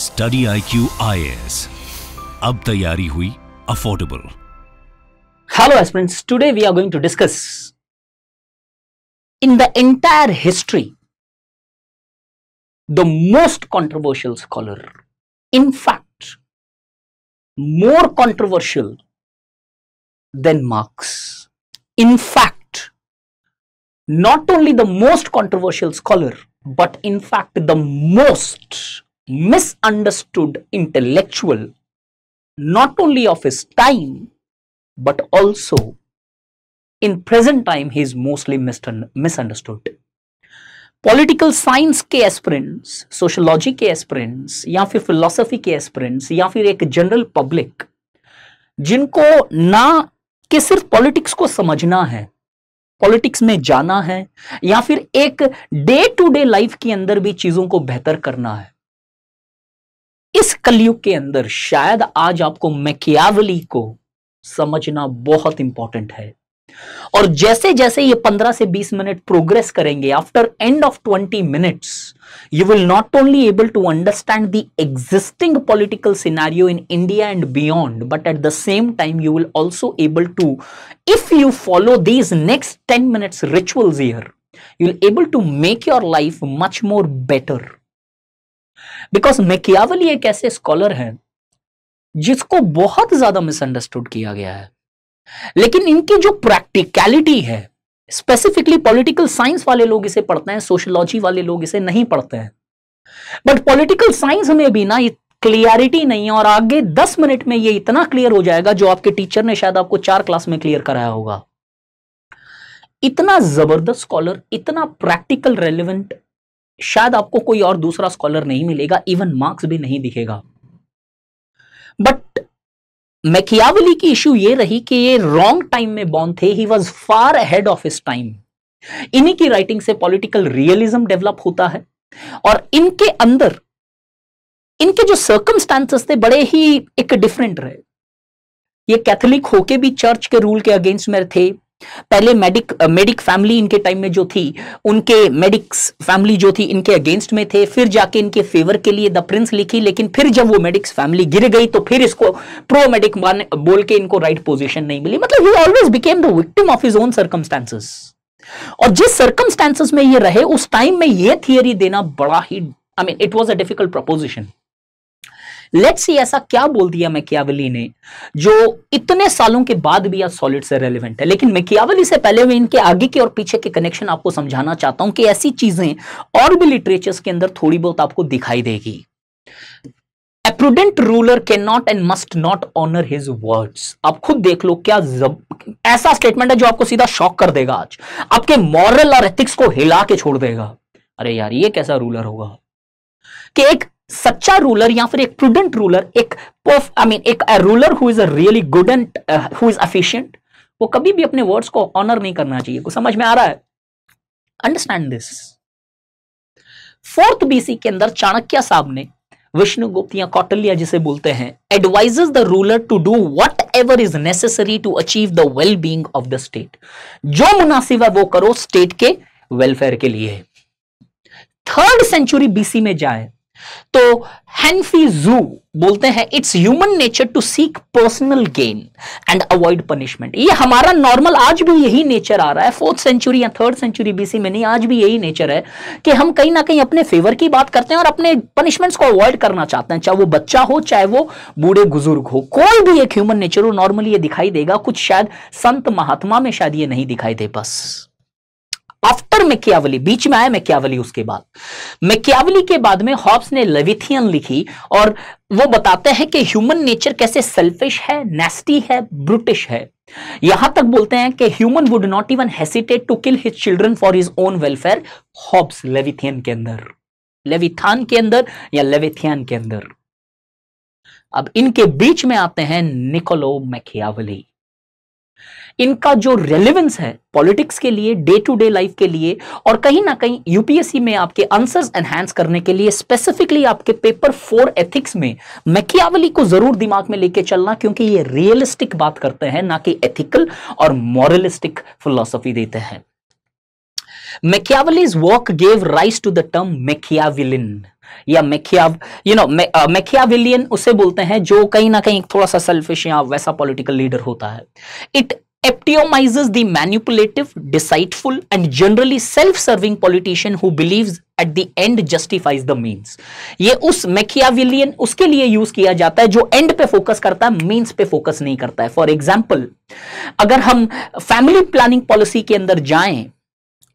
Study IQ Q I अब तैयारी Hello aspirants, today we are going to discuss in the entire history the most controversial scholar. In fact, more controversial than Marx. In fact, not only the most controversial scholar, but in fact the most misunderstood intellectual not only of his time but also in present time he is mostly misunderstood political science के aspirants sociology के aspirants या फिर philosophy के aspirants या फिर एक general public जिनको ना कि सिर्फ पॉलिटिक्स को समझना है पॉलिटिक्स में जाना है या फिर एक डे टू डे लाइफ के अंदर भी चीजों को बेहतर करना है इस कलयुग के अंदर शायद आज आपको मैकियावली को समझना बहुत इंपॉर्टेंट है और जैसे जैसे ये 15 से 20 मिनट प्रोग्रेस करेंगे after end of 20 minutes you will not only able to understand the existing political scenario in India and beyond but at the same time you will also able to if you follow these next 10 minutes rituals here you will able to make your life much more better because Machiavelli एक ऐसे scholar हैं जिसको बहुत ज्यादा misunderstood किया गया है लेकिन इनकी जो प्रैक्टिकलिटी है स्पेसिफिकली पॉलिटिकल साइंस वाले लोग इसे पढ़ते हैं सोशोलॉजी वाले लोग इसे नहीं पढ़ते हैं बट पॉलिटिकल साइंस में भी ना क्लियरिटी नहीं है और आगे दस मिनट में ये इतना क्लियर हो जाएगा जो आपके टीचर ने शायद आपको चार क्लास में क्लियर कराया होगा इतना जबरदस्त स्कॉलर इतना प्रैक्टिकल रेलिवेंट शायद आपको कोई और दूसरा स्कॉलर नहीं मिलेगा इवन मार्क्स भी नहीं दिखेगा बट मैकियावली की इश्यू ये रही कि ये रॉन्ग टाइम में बॉर्न थे he was far ahead of his time इन्हीं की राइटिंग से पॉलिटिकल रियलिज्म डेवलप होता है और इनके अंदर इनके जो सर्कमस्टांसेस थे बड़े ही एक डिफरेंट रहे ये कैथोलिक होके भी चर्च के रूल के अगेंस्ट में थे पहले मेडिक मेडिक फैमिली इनके टाइम में जो थी उनके मेडिक्स फैमिली जो थी इनके अगेंस्ट में थे फिर जाके इनके फेवर के लिए द प्रिंस लिखी लेकिन फिर जब वो मेडिक्स फैमिली गिर गई तो फिर इसको प्रो मेडिक बोल के इनको राइट पोजीशन नहीं मिली मतलब he always became the victim of his own circumstances और जिस सर्कमस्टांसेस में ये रहे उस टाइम में ये थियरी देना बड़ा ही I mean it was a difficult proposition let's see ऐसा क्या बोल दिया मैकियावली ने जो इतने सालों के बाद भी आज सॉलिड से रेलिवेंट है लेकिन मैकियावली से पहले मैं इनके आगे के और पीछे के कनेक्शन आपको समझाना चाहता हूं कि ऐसी चीजें और भी लिटरेचर्स के अंदर थोड़ी बहुत आपको दिखाई देगी prudent ruler can not and must not honour his words आप खुद देख लो क्या जब, ऐसा स्टेटमेंट है जो आपको सीधा शॉक कर देगा आज आपके मॉरल और एथिक्स को हिला के छोड़ देगा अरे यार ये कैसा रूलर होगा कि एक सच्चा रूलर या फिर एक प्रूडेंट रूलर एक आई मीन एक ruler who is a really good and who is efficient वो कभी भी अपने वर्ड्स को ऑनर नहीं करना चाहिए को समझ में आ रहा है अंडरस्टैंड दिस फोर्थ बीसी के अंदर चाणक्य साहब ने विष्णुगुप्त या कौटल्या जिसे बोलते हैं advises the ruler to do whatever is necessary to achieve the well being of the state जो मुनासिब है वो करो स्टेट के वेलफेयर के लिए थर्ड सेंचुरी बीसी में जाए तो हैनफी जू बोलते हैं it's human nature to seek personal gain and avoid punishment ये हमारा नॉर्मल आज भी यही नेचर आ रहा है फोर्थ सेंचुरी या थर्ड सेंचुरी बीसी में नहीं आज भी यही नेचर है कि हम कहीं ना कहीं अपने फेवर की बात करते हैं और अपने पनिशमेंट्स को अवॉइड करना चाहते हैं चाहे वो बच्चा हो चाहे वो बूढ़े बुजुर्ग हो कोई भी एक ह्यूमन नेचर हो नॉर्मली ये दिखाई देगा कुछ शायद संत महात्मा में शायद ये नहीं दिखाई दे बस आफ्टर मेक्यावली बीच में आया मेक्यावली उसके बाद मेक्यावली के बाद में हॉब्स ने लेविथियन लिखी और वो बताते हैं कि ह्यूमन नेचर कैसे सेल्फिश है नेस्टी है ब्रिटिश है यहां तक बोलते हैं कि human would not even hesitate to kill his children for his own welfare Hobbes Leviathan के अंदर लेविथान के अंदर या लेविथियन के अंदर अब इनके बीच में आते हैं निकोलो मैकियावली इनका जो रेलिवेंस है पॉलिटिक्स के लिए डे टू डे लाइफ के लिए और कहीं ना कहीं यूपीएससी में आपके आंसर्स एनहेंस करने के लिए स्पेसिफिकली आपके पेपर फोर एथिक्स में मैकियावली को जरूर दिमाग में लेके चलना क्योंकि ये रियलिस्टिक बात करते हैं ना कि एथिकल और मॉरलिस्टिक फिलोसफी देते हैं Machiavelli's work gave rise to the term Machiavellian या मेखियाव यू नो मेखियाविलियन उसे बोलते हैं जो कहीं ना कहीं थोड़ा सा सेल्फिश या वैसा पॉलिटिकल लीडर होता है it epitomizes the manipulative deceitful and generally self serving politician who believes at the end justifies the means. ये उस मेखियाविलियन उसके लिए यूज किया जाता है जो एंड पे फोकस करता है मीन्स पे फोकस नहीं करता है फॉर एग्जाम्पल अगर हम फैमिली प्लानिंग पॉलिसी के अंदर जाएं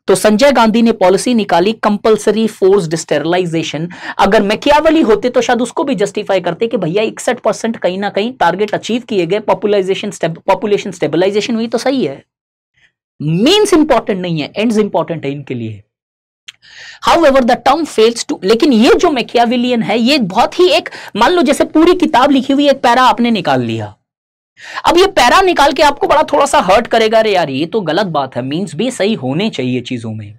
तो संजय गांधी ने पॉलिसी निकाली कंपलसरी फोर्स डिस्टेरलाइजेशन अगर मैकियावली होते तो शायद उसको भी जस्टिफाई करते कि भैया इकसठ परसेंट कहीं ना कहीं टारगेट अचीव किए गए पॉपुलाइजेशन पॉपुलेशन स्टेबलाइजेशन हुई तो सही है मीन्स इंपॉर्टेंट नहीं है एंड इंपॉर्टेंट है इनके लिए however the term fails to लेकिन ये जो मैकियाविलियन है ये बहुत ही एक मान लो जैसे पूरी किताब लिखी हुई एक पैरा आपने निकाल लिया अब ये पैरा निकाल के आपको बड़ा थोड़ा सा हर्ट करेगा अरे यार ये तो गलत बात है मीन्स भी सही होने चाहिए चीजों में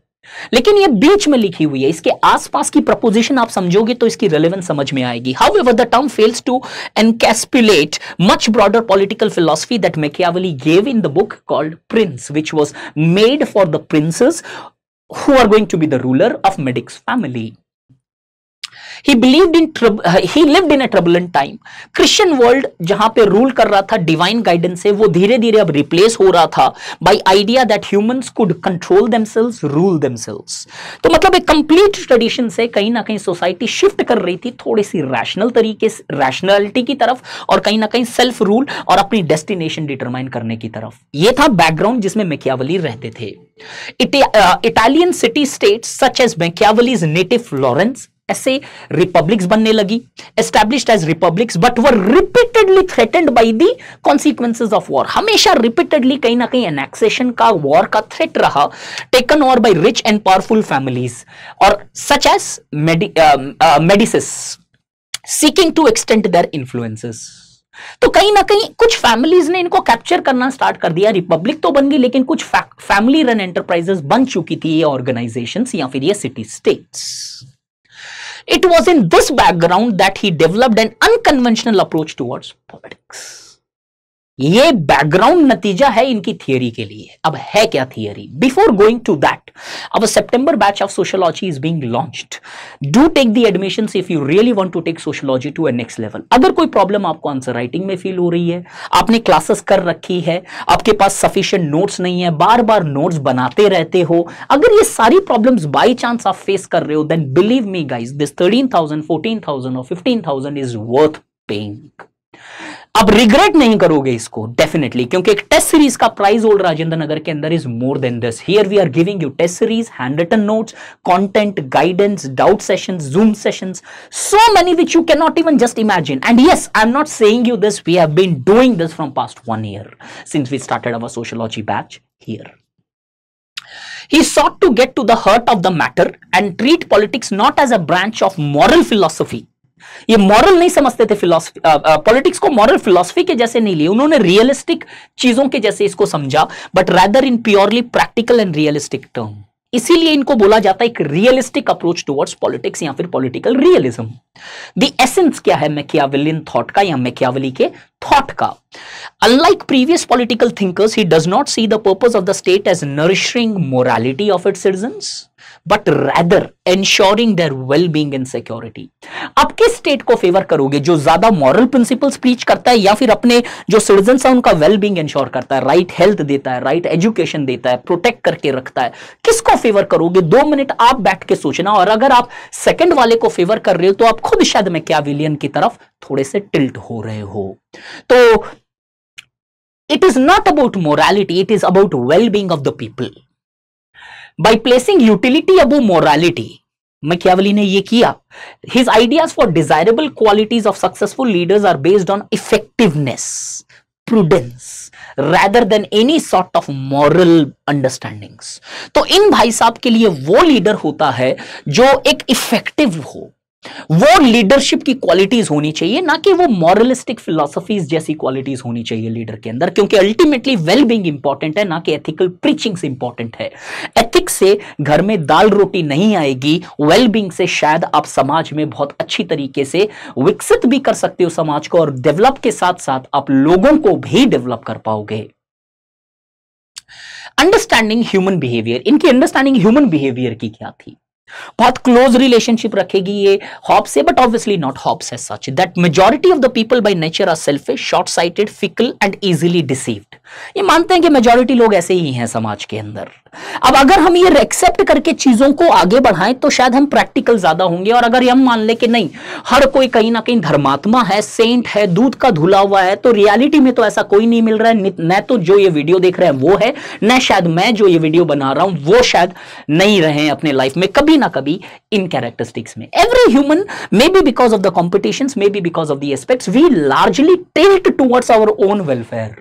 लेकिन ये बीच में लिखी हुई है इसके आसपास की प्रपोजिशन आप समझोगे तो इसकी रेलेवेंस समझ में आएगी however the term fails to encapsulate much broader political philosophy that Machiavelli gave in the book called Prince which was made for the princes who are going to be the ruler of Medici family he believed in he lived in a turbulent time Christian world जहां पे rule कर रहा था divine guidance से वो धीरे धीरे अब रिप्लेस हो रहा था by idea that human could control themselves rule themselves तो मतलब एक कंप्लीट ट्रेडिशन से कहीं ना कहीं सोसाइटी शिफ्ट कर रही थी थोड़ी सी रैशनल तरीके से रैशनैलिटी की तरफ और कहीं ना कहीं सेल्फ रूल और अपनी डेस्टिनेशन डिटरमाइन करने की तरफ ये था बैकग्राउंड जिसमें मेकियावली रहते थे इटालियन सिटी uh, states सच एज Machiavelli's native Florence ऐसे रिपब्लिक्स बनने लगी established as republics but were repeatedly threatened by the consequences of war हमेशा रिपीटेडली कहीं ना कहीं एनेक्सेशन का वॉर का थ्रेट रहा taken over by rich and powerful families और such as Medicis seeking to extend their influences तो कहीं ना कहीं कुछ फैमिलीज ने इनको कैप्चर करना स्टार्ट कर दिया रिपब्लिक तो बन गई लेकिन कुछ फैमिली रन एंटरप्राइजेस बन चुकी थी ये ऑर्गेनाइजेशंस या फिर ये city states It was in this background that he developed an unconventional approach towards politics. ये बैकग्राउंड नतीजा है इनकी थियोरी के लिए अब है क्या theory before going to that अब September batch of sociology is being launched do take the admission if you really want to take sociology to a next level अगर कोई प्रॉब्लम आपको आंसर राइटिंग में फील हो रही है आपने classes कर रखी है आपके पास सफिशियंट नोट्स नहीं है बार बार नोट्स बनाते रहते हो अगर ये सारी प्रॉब्लम बाई चांस आप फेस कर रहे हो then believe me guys this thirteen thousand fourteen thousand और fifteen thousand is worth paying अब रिग्रेट नहीं करोगे इसको डेफिनेटली क्योंकि एक टेस्ट सीरीज का प्राइस होल्ड राजेंद्र नगर के अंदर is more than this here we are giving you test series hand written notes content guidance doubt sessions Zoom sessions so many which you can not even just imagine and yes I am not saying you this we have been doing this from past one year since we started our sociology batch here He sought to get to the heart of the matter and treat politics not as a branch of moral philosophy ये moral नहीं समझते थे philosophy politics uh, uh, को moral philosophy के जैसे नहीं लिए उन्होंने रियलिस्टिक चीजों के जैसे इसको समझा but rather in purely practical and realistic term इसीलिए इनको बोला जाता है एक रियलिस्टिक अप्रोच टुवर्ड्स पॉलिटिक्स या फिर पॉलिटिकल रियलिज्म द एसेंस क्या है मैकियावलिन थॉट का या मैकियावली के थॉट का unlike previous political thinkers he does not see the purpose of the state as nourishing morality of its citizens but rather ensuring their well being and security आप किस state को favour करोगे जो ज्यादा moral principal speech करता है या फिर अपने जो सिटीजन है उनका वेल बींग एंश्योर करता है राइट right हेल्थ देता है राइट right एजुकेशन देता है प्रोटेक्ट करके रखता है किसको फेवर करोगे दो मिनट आप बैठ के सोचना और अगर आप सेकेंड वाले को फेवर कर रहे हो तो आप खुद शायद में क्या विलियन की तरफ थोड़े से टिल्ट हो रहे हो तो it is not about morality it is about wellbeing of the people by placing utility above morality Machiavelli ने यह किया his ideas for desirable qualities of successful leaders are based on effectiveness prudence rather than any sort of moral understandings तो इन भाई साहब के लिए वो लीडर होता है जो एक इफेक्टिव हो वो लीडरशिप की क्वालिटीज होनी चाहिए ना कि वो मॉरलिस्टिक फिलोसफीज जैसी क्वालिटीज होनी चाहिए लीडर के अंदर क्योंकि अल्टीमेटली वेल बींग इंपॉर्टेंट है ना कि एथिकल प्रीचिंग्स इंपॉर्टेंट है एथिक्स से घर में दाल रोटी नहीं आएगी वेल बींग से शायद आप समाज में बहुत अच्छी तरीके से विकसित भी कर सकते हो समाज को और डेवलप के साथ साथ आप लोगों को भी डेवलप कर पाओगे अंडरस्टैंडिंग ह्यूमन बिहेवियर इनकी अंडरस्टैंडिंग ह्यूमन बिहेवियर की क्या थी बहुत क्लोज रिलेशनशिप रखेगी ये हॉब्स से बट ऑब्वियसली नॉट हॉब्स है such that majority of the people by nature are selfish short sighted fickle and easily deceived ये मानते हैं कि मेजोरिटी लोग ऐसे ही हैं समाज के अंदर अब अगर हम ये एक्सेप्ट करके चीजों को आगे बढ़ाएं तो शायद हम प्रैक्टिकल ज्यादा होंगे और अगर हम मान ले कि नहीं हर कोई कहीं ना कहीं धर्मात्मा है सेंट है दूध का धुला हुआ है तो रियलिटी में तो ऐसा कोई नहीं मिल रहा है न तो जो ये वीडियो देख रहे हैं वो है न शायद मैं जो ये वीडियो बना रहा हूं वो शायद नहीं रहे अपने लाइफ में कभी ना कभी इन कैरेक्टरिस्टिक्स में every human may be because of the competition may be because of the aspect we largely tilt towards our own welfare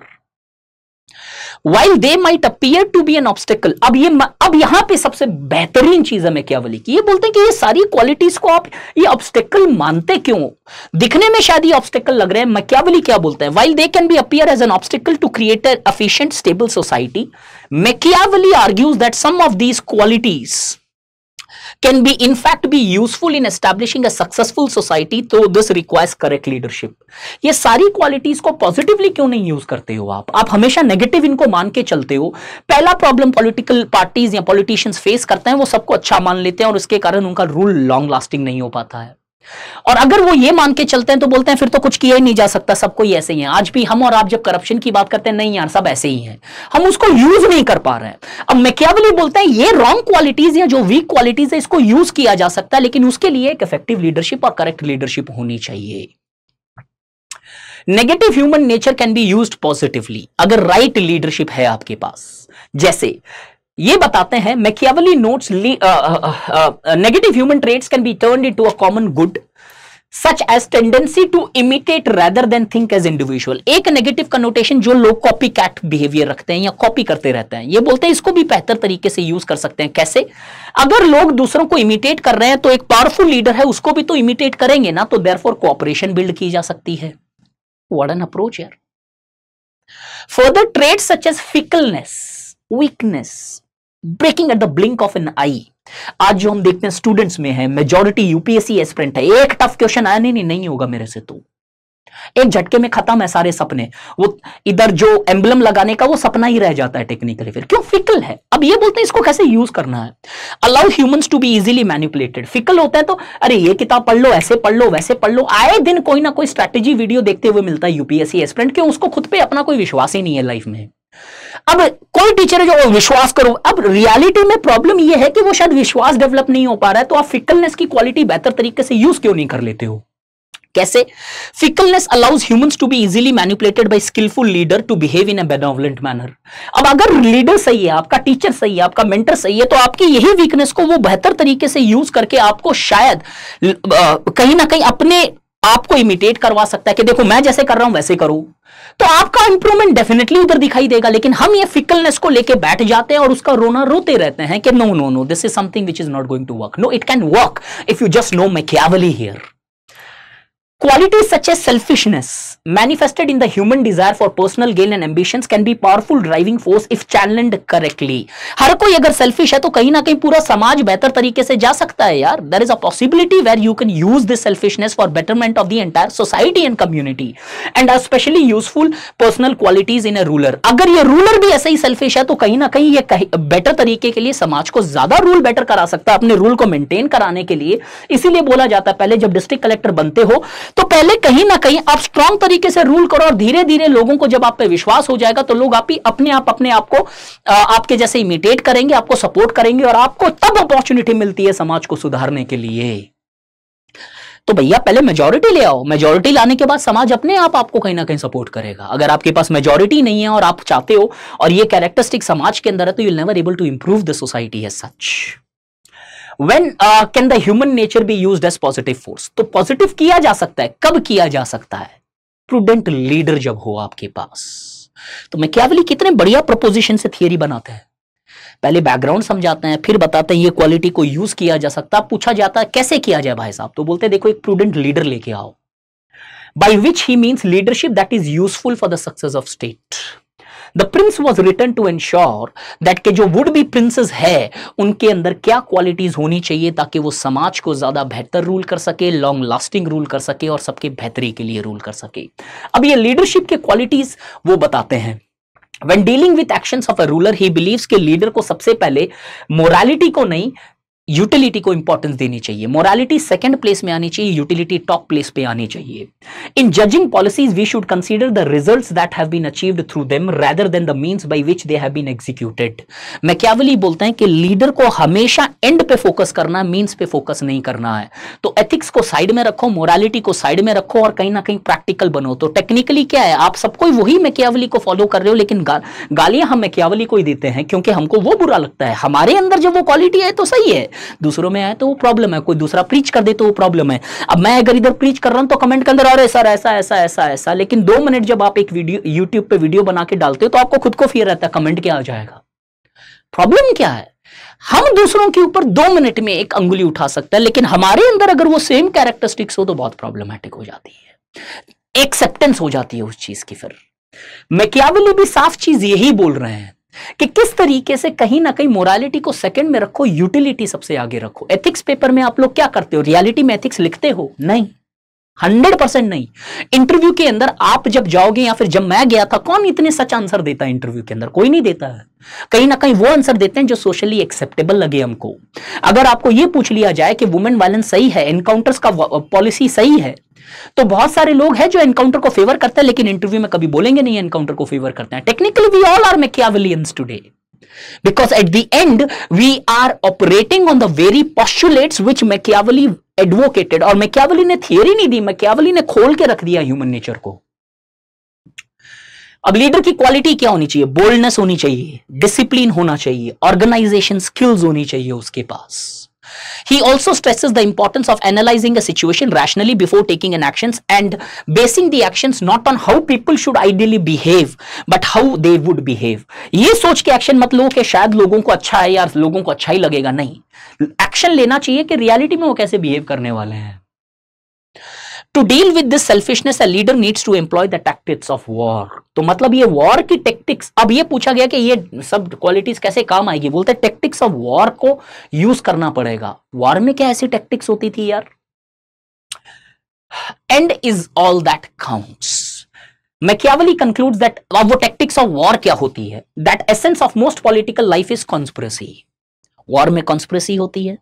while they might appear to be an obstacle अब ये अब यहां पे सबसे बेहतरीन चीज है मैं क्या बोली कि ये बोलते हैं कि ये सारी क्वालिटीज को आप ये ऑब्स्टेकल मानते क्यों दिखने में शायद ये ऑब्स्टेकल लग रहे हैं मैं क्या बोली क्या बोलते हैं while they can be appear as an obstacle to create an efficient stable society Machiavelli argues that some of these qualities can be in fact be useful in establishing a successful society तो this requires correct leadership ye sari qualities ko positively kyun nahi use karte ho aap aap hamesha negative inko maan ke chalte ho pehla problem political parties ya politicians face karte hain wo sabko acha maan lete hain aur uske karan unka rule long lasting nahi ho pata hai और अगर वो ये मान के चलते हैं तो बोलते हैं फिर तो कुछ किया ही नहीं जा सकता सब कोई ऐसे ही है आज भी हम और आप जब करप्शन की बात करते हैं नहीं यार सब ऐसे ही हैं हम उसको यूज नहीं कर पा रहे हैं अब मैक्यावली बोलते हैं ये रॉन्ग क्वालिटीज या जो वीक क्वालिटीज है इसको यूज किया जा सकता है लेकिन उसके लिए एक इफेक्टिव लीडरशिप और करेक्ट लीडरशिप होनी चाहिए negative human nature can be used positively अगर राइट right लीडरशिप है आपके पास जैसे ये बताते हैं Machiavelli notes negative human traits can be turn into a common good such as tendency to imitate rather than think as individual एक negative connotation जो लोग कॉपी कैट बिहेवियर रखते हैं या कॉपी करते रहते हैं ये बोलते हैं इसको भी बेहतर तरीके से यूज कर सकते हैं कैसे अगर लोग दूसरों को इमिटेट कर रहे हैं तो एक पावरफुल लीडर है उसको भी तो इमिटेट करेंगे ना तो देर फॉर कोऑपरेशन बिल्ड की जा सकती है वॉट एन अप्रोच यार further trait such as fickleness weakness breaking at the blink of an eye आज जो हम देखते हैं स्टूडेंट्स में है मेजोरिटी यूपीएससी एस्पिरेंट है एक टफ क्वेश्चन आया नहीं नहीं, नहीं होगा मेरे से तो एक झटके में खत्म है सारे सपने वो इधर जो एम्बलम लगाने का वो सपना ही रह जाता है टेक्निकली फिर क्यों फिकल है अब ये बोलते हैं इसको कैसे यूज करना है allow humans to be easily manipulated fickle होता है तो अरे ये किताब पढ़ लो ऐसे पढ़ लो वैसे पढ़ लो आए दिन कोई ना कोई स्ट्रेटेजी वीडियो देखते हुए मिलता है यूपीएससी एस्पिरेंट क्यों उसको खुद पे अपना कोई विश्वास ही नहीं है लाइफ में अब कोई टीचर है जो विश्वास करो अब रियलिटी में प्रॉब्लम यह है कि वो शायद विश्वास डेवलप नहीं हो पा रहा है तो आप फिकलनेस की क्वालिटी बेहतर तरीके से यूज क्यों नहीं कर लेते हो कैसे fickleness allows humans to be easily manipulated by skilful leader to behave in a benevolent manner अब अगर लीडर सही है आपका टीचर सही है आपका मेंटर सही है तो आपकी यही वीकनेस को वो बेहतर तरीके से यूज करके आपको शायद कहीं ना कहीं अपने आपको इमिटेट करवा सकता है कि देखो मैं जैसे कर रहा हूं वैसे करो तो आपका इंप्रूवमेंट डेफिनेटली उधर दिखाई देगा लेकिन हम ये फिकलनेस को लेके बैठ जाते हैं और उसका रोना रोते रहते हैं कि no no no this is something which is not going to work no it can work if you just know Machiavelli here Qualities such a selfishness manifested in the human desire for personal gain and ambition can be powerful driving force if channeled correctly. हर कोई अगर selfish है तो कहीं ना कहीं पूरा समाज बेहतर तरीके से जा सकता है यार there is a possibility where you can use this selfishness for betterment of the entire society and community and especially useful personal qualities in a ruler अगर ये रूलर भी ऐसे ही सेल्फिश है तो कहीं ना कहीं ये बेटर तरीके के लिए समाज को ज्यादा रूल बेटर करा सकता है अपने रूल को मेंटेन कराने के लिए इसीलिए बोला जाता है पहले जब डिस्ट्रिक्ट कलेक्टर बनते हो तो पहले कहीं ना कहीं आप स्ट्रांग तरीके से रूल करो और धीरे धीरे लोगों को जब आप पे विश्वास हो जाएगा तो लोग आप ही अपने आप अपने आप को आपके जैसे इमिटेट करेंगे आपको सपोर्ट करेंगे और आपको तब अपॉर्चुनिटी मिलती है समाज को सुधारने के लिए तो भैया पहले मेजोरिटी ले आओ मेजोरिटी लाने के बाद समाज अपने आप आपको कहीं ना कहीं सपोर्ट करेगा अगर आपके पास मेजोरिटी नहीं है और आप चाहते हो और ये कैरेक्टरिस्टिक समाज के अंदर है तो you never able to improve the society है such when uh, can the human nature be used as positive force तो positive किया जा सकता है कब किया जा सकता है prudent leader जब हो आपके पास तो बोली कितने बढ़िया प्रपोजिशन से थियरी बनाते हैं पहले बैकग्राउंड समझाते हैं फिर बताते हैं ये क्वालिटी को यूज किया जा सकता पूछा जाता है कैसे किया जाए भाई साहब तो बोलते हैं देखो एक प्रूडेंट लीडर लेके आओ by which he means leadership that is useful for the success of state the prince was written to ensure that के जो वुड बी प्रिंसेस है उनके अंदर क्या क्वालिटीज होनी चाहिए ताकि वो समाज को ज्यादा बेहतर रूल कर सके लॉन्ग लास्टिंग रूल कर सके और सबके बेहतरी के लिए रूल कर सके अब ये लीडरशिप के क्वालिटीज वो बताते हैं when dealing with action of a ruler he believe के लीडर को सबसे पहले मोरालिटी को नहीं यूटिलिटी को इंपॉर्टेंस देनी चाहिए मोरालिटी सेकेंड प्लेस में आनी चाहिए यूटिलिटी टॉप प्लेस पे आनी चाहिए in judging policies we should consider the results that have been achieved through them rather than the means by which they have been executed Machiavelli बोलते हैं कि leader को हमेशा एंड पे फोकस करना मीन्स पे फोकस नहीं करना है तो एथिक्स को साइड में रखो मोरालिटी को साइड में रखो और कहीं ना कहीं प्रैक्टिकल बनो तो टेक्निकली क्या है आप सबको वही मैकियावली को फॉलो कर रहे हो लेकिन गा, गालियां हम मैक्यावली को ही देते हैं क्योंकि हमको वो बुरा लगता है हमारे अंदर जब वो क्वालिटी है तो सही है दूसरों में आए तो वो प्रॉब्लम है कोई दूसरा प्रीच कर दे तो वो प्रॉब्लम है अब मैं अगर इधर प्रीच कर रहा हूं तो कमेंट के अंदर अरे सर ऐसा ऐसा ऐसा ऐसा लेकिन दो मिनट जब आप एक वीडियो यूट्यूब पर वीडियो बना के डालते हो तो आपको खुद को फियर रहता है कमेंट क्या आ जाएगा प्रॉब्लम क्या है हम दूसरों के ऊपर दो मिनट में एक अंगुली उठा सकते हैं लेकिन हमारे अंदर अगर वो सेम कैरेक्टरिस्टिक्स हो तो बहुत प्रॉब्लमेटिक हो जाती है एक्सेप्टेंस हो जाती है उस चीज की फिर मैं क्या भी साफ चीज यही बोल रहे हैं कि किस तरीके से कहीं ना कहीं मोरालिटी को सेकंड में रखो यूटिलिटी सबसे आगे रखो एथिक्स पेपर में आप लोग क्या करते हो रियलिटी में एथिक्स लिखते हो नहीं हंड्रेड परसेंट नहीं इंटरव्यू के अंदर आप जब जाओगे या फिर जब मैं गया था कौन इतने सच आंसर देता है इंटरव्यू के अंदर कोई नहीं देता है कहीं ना कहीं वो आंसर देते हैं जो सोशली एक्सेप्टेबल लगे हमको अगर आपको ये पूछ लिया जाए कि वुमेन वायलेंस सही है एनकाउंटर्स का पॉलिसी सही है तो बहुत सारे लोग हैं जो एनकाउंटर को फेवर करते हैं लेकिन इंटरव्यू में कभी बोलेंगे नहीं एनकाउंटर को फेवर करते हैं technically we all are Machiavellians today because at the end we are operating on the very postulates which Machiavelli advocated और मेकियावली ने थियरी नहीं दी मेकियावली ने खोल के रख दिया ह्यूमन नेचर को अब लीडर की क्वालिटी क्या होनी चाहिए बोल्डनेस होनी चाहिए डिसिप्लिन होना चाहिए ऑर्गेनाइजेशन स्किल्स होनी चाहिए उसके पास He also stresses the importance of analyzing a situation rationally before taking an actions and basing the actions not on how people should ideally behave but how they would behave. ये सोच के action मत लो कि शायद लोगों को अच्छा है या लोगों को अच्छा ही लगेगा नहीं action लेना चाहिए कि reality में वो कैसे behave करने वाले हैं to deal with this selfishness a leader needs to employ the tactics of war तो मतलब ये वॉर की टेक्टिक्स अब ये पूछा गया कि ये सब क्वालिटीज कैसे काम आएगी बोलते हैं टेक्टिक्स ऑफ वॉर को यूज करना पड़ेगा वॉर में क्या ऐसी टेक्टिक्स होती थी यार and is all that counts Machiavelli conclude that अब वो टेक्टिक्स ऑफ वॉर क्या होती है that essence of most political life is conspiracy war में कॉन्स्परेसी होती है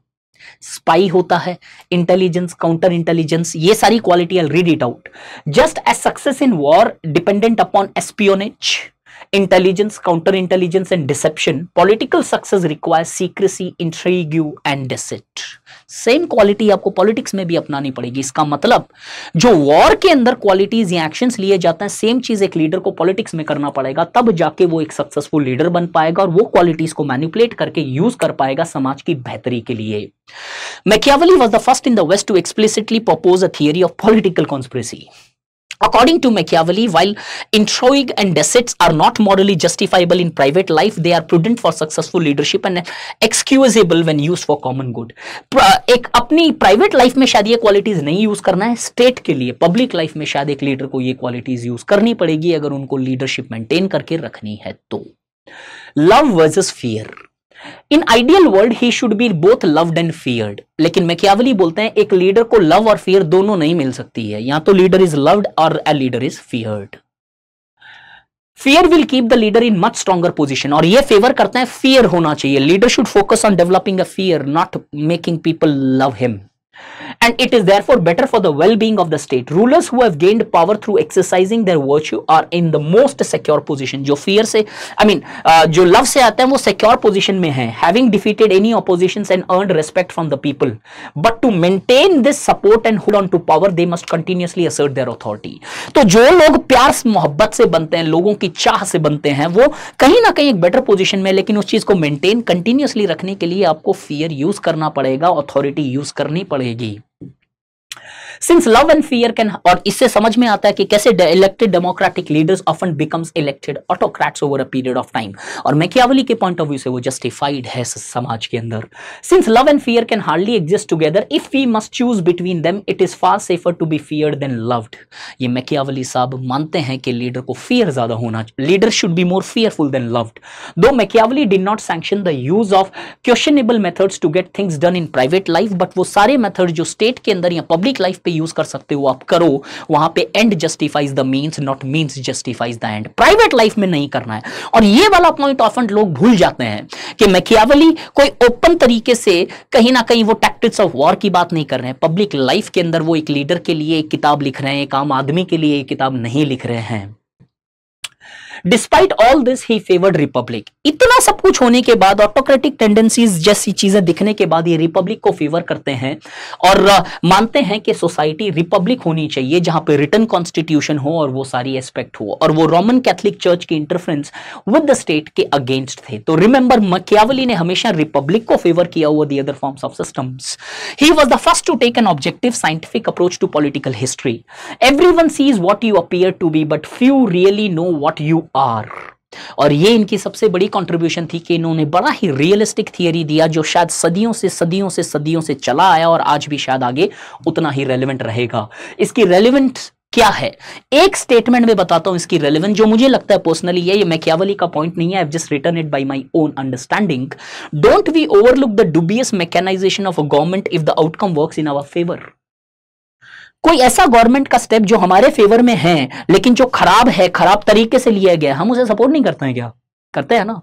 स्पाई होता है इंटेलिजेंस काउंटर इंटेलिजेंस ये सारी quality I read it out just as success in war dependent upon espionage intelligence, counter intelligence, and deception, political success requires secrecy, intrigue, and deceit. Same quality आपको politics में भी अपनानी पड़ेगी इसका मतलब जो वॉर के अंदर क्वालिटीज या एक्शंस लिए जाते हैं सेम चीज एक लीडर को पॉलिटिक्स में करना पड़ेगा तब जाके वो एक सक्सेसफुल लीडर बन पाएगा और वो क्वालिटीज को मैनिपुलेट करके यूज कर पाएगा समाज की बेहतरी के लिए Machiavelli was the first in the west to explicitly propose a theory of political conspiracy According to Machiavelli, while intrigue and deceits are not morally justifiable in private life, they are prudent for successful leadership and excusable when used for common good. एक अपनी private life में शायद ये qualities नहीं use करना है state के लिए पब्लिक लाइफ में शायद एक लीडर को ये क्वालिटीज यूज करनी पड़ेगी अगर उनको लीडरशिप मेंटेन करके रखनी है तो love versus fear in ideal world he should be both loved and feared लेकिन मैकियावली बोलते हैं एक लीडर को लव और फियर दोनों नहीं मिल सकती है या तो लीडर इज लव्ड और a leader is feared fear will keep the leader in much stronger position और ये फेवर करते हैं फियर होना चाहिए leader should focus on developing a fear not making people love him and it is therefore better for the well-being of the state rulers who have gained power through exercising their virtue are in the most secure position jo fear se I mean uh, jo love se aate hain wo secure position mein hain having defeated any oppositions and earned respect from the people but to maintain this support and hold on to power they must continuously assert their authority to तो जो लोग प्यार मोहब्बत से बनते हैं लोगों की चाह से बनते हैं वो कहीं ना कहीं एक बेटर पोजीशन में lekin us cheez ko maintain continuously rakhne ke liye aapko fear use karna padega authority use karni padegi होएगी since love and fear can और इससे समझ में आता है कि कैसे elected democratic leaders often becomes elected autocrats over a period of time और मैकियावली के पॉइंट ऑफ व्यू से वो जस्टिफाइड है समाज के अंदर since love and fear can hardly exist together if we must choose between them it is far safer to be fear than loved ये Machiavelli साहब मानते हैं कि लीडर को फियर ज्यादा होना leader should be more fearful than loved though Machiavelli did not sanction the use of questionable methods to get things done in private life but वो सारे मेथड जो स्टेट के अंदर या पब्लिक लाइफ पे यूज कर सकते हो आप करो वहां पे end justifies the means not means justifies the end private life में नहीं करना है और ये वाला पॉइंट ऑफन तो लोग भूल जाते हैं कि मैकियावली कोई ओपन तरीके से कहीं ना कहीं वो टैक्टिक्स ऑफ वॉर की बात नहीं कर रहे हैं पब्लिक लाइफ के अंदर वो एक लीडर के लिए एक किताब लिख रहे हैं एक आम आदमी के लिए एक किताब नहीं लिख रहे हैं despite all this he favoured republic इतना सब कुछ होने के बाद ऑटोक्रेटिक टेंडेंसीज जैसी चीजें दिखने के बाद ये रिपब्लिक को फेवर करते हैं और मानते हैं कि सोसाइटी रिपब्लिक होनी चाहिए जहां पे रिटर्न कॉन्स्टिट्यूशन हो और वो सारी एस्पेक्ट हो और वो रोमन कैथलिक चर्च की इंटरफ्रेंस विद द स्टेट के अगेंस्ट थे तो रिमेंबर मकियावली ने हमेशा रिपब्लिक को फेवर किया हुआ the other forms of systems he was the first to take an objective scientific approach to political history everyone sees what you appear to be but few really know what you are और ये इनकी सबसे बड़ी contribution थी कि इन्होंने बड़ा ही realistic theory दिया जो शायद सदियों से सदियों से सदियों से चला आया और आज भी शायद आगे उतना ही रेलिवेंट रहेगा इसकी रेलिवेंट क्या है एक स्टेटमेंट में बताता हूं इसकी रेलिवेंट जो मुझे लगता है पर्सनली ये, ये मैकियावली का पॉइंट नहीं है I just written it by my own understanding don't we overlook the dubious mechanization of a government if the outcome works in our favour कोई ऐसा गवर्नमेंट का स्टेप जो हमारे फेवर में है लेकिन जो खराब है खराब तरीके से लिया गया हम उसे सपोर्ट नहीं करते हैं क्या करते हैं ना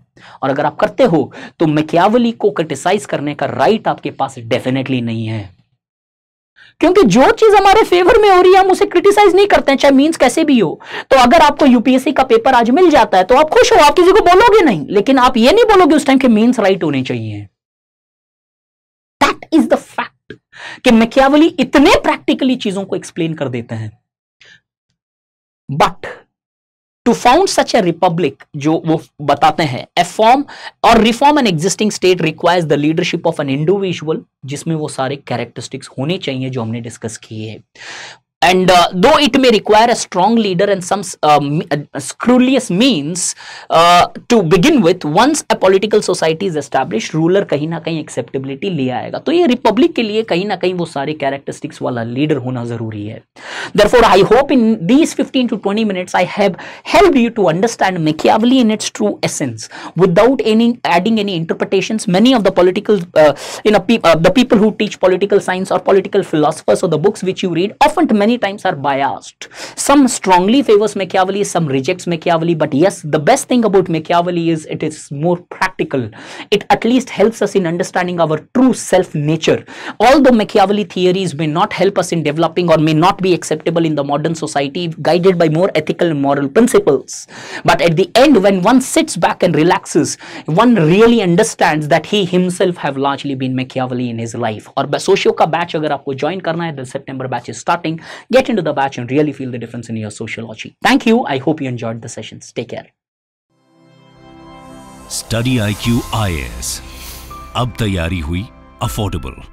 और अगर आप करते हो तो मैकियावली को क्रिटिसाइज करने का राइट आपके पास डेफिनेटली नहीं है क्योंकि जो चीज हमारे फेवर में हो रही है हम उसे क्रिटिसाइज नहीं करते हैं चाहे मींस कैसे भी हो तो अगर आपको यूपीएससी का पेपर आज मिल जाता है तो आप खुश हो आप किसी को बोलोगे नहीं लेकिन आप ये नहीं बोलोगे उस टाइम के मीन्स राइट होने चाहिए दैट इज द फैक्ट कि मैकियावली इतने प्रैक्टिकली चीजों को एक्सप्लेन कर देते हैं but to found such a republic जो वो बताते हैं ए फॉर्म और reform an existing state requires the leadership of an individual जिसमें वो सारे कैरेक्टरिस्टिक्स होने चाहिए जो हमने डिस्कस किए हैं And uh, though it may require a strong leader and some um, scrupulous means uh, to begin with, once a political society is established, ruler कहीं ना कहीं acceptability ले आएगा तो ये republic के लिए कहीं ना कहीं वो सारे characteristics वाला leader होना जरूरी है Therefore, I hope in these 15 to 20 minutes, I have helped you to understand Machiavelli in its true essence. Without any adding any interpretations, many of the political, uh, you know, pe uh, the people who teach political science or political philosophers or the books which you read, often many many times are biased. Some strongly favors Machiavelli, some rejects Machiavelli. But yes, the best thing about Machiavelli is it is more practical. It at least helps us in understanding our true self nature. Although Machiavelli theories may not help us in developing or may not be acceptable in the modern society, guided by more ethical and moral principles. But at the end, when one sits back and relaxes, one really understands that he himself have largely been Machiavelli in his life. Or socio का batch अगर आपको ज्वाइन करना है तो सितंबर batch get into the batch and really feel the difference in your sociology. Thank you. I hope you enjoyed the sessions. Take care. Study IQ is. आई hui affordable.